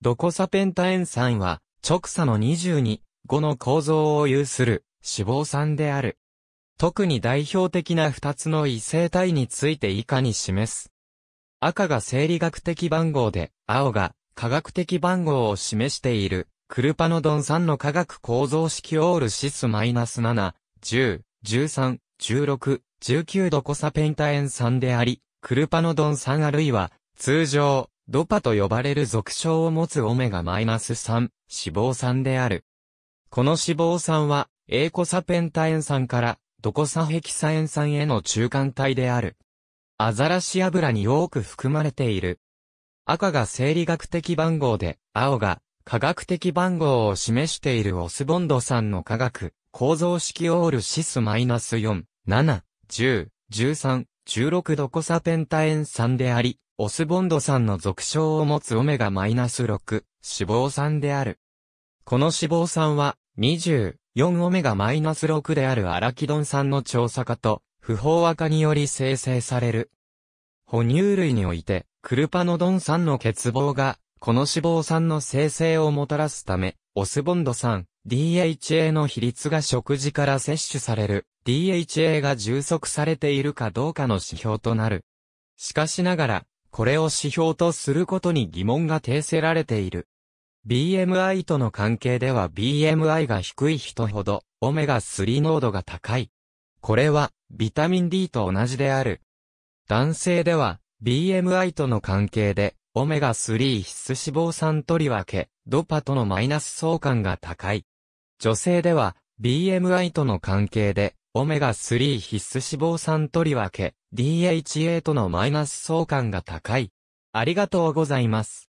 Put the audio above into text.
ドコサペンタエン酸は、直鎖の22、5の構造を有する脂肪酸である。特に代表的な2つの異性体について以下に示す。赤が生理学的番号で、青が科学的番号を示している、クルパノドン酸の化学構造式オールシス -7、10、13、16、19ドコサペンタエン酸であり、クルパノドン酸あるいは、通常、ドパと呼ばれる俗称を持つオメガマイナス -3、脂肪酸である。この脂肪酸は、エイコサペンタエン酸から、ドコサヘキサエン酸への中間体である。アザラシ油に多く含まれている。赤が生理学的番号で、青が科学的番号を示しているオスボンド酸の化学、構造式オールシス -4、7、10、13、16ドコサペンタエン酸であり、オスボンド酸の俗称を持つオメガマイナス -6 脂肪酸である。この脂肪酸は24オメガマイナス -6 であるアラキドン酸の調査化と不飽和化により生成される。哺乳類においてクルパノドン酸の欠乏がこの脂肪酸の生成をもたらすため、オスボンド酸 DHA の比率が食事から摂取される DHA が充足されているかどうかの指標となる。しかしながら、これを指標とすることに疑問が呈せられている。BMI との関係では BMI が低い人ほど、オメガ3濃度が高い。これは、ビタミン D と同じである。男性では、BMI との関係で、オメガ3必須脂肪酸取り分け、ドパとのマイナス相関が高い。女性では、BMI との関係で、オメガ3必須脂肪酸とりわけ、DHA とのマイナス相関が高い。ありがとうございます。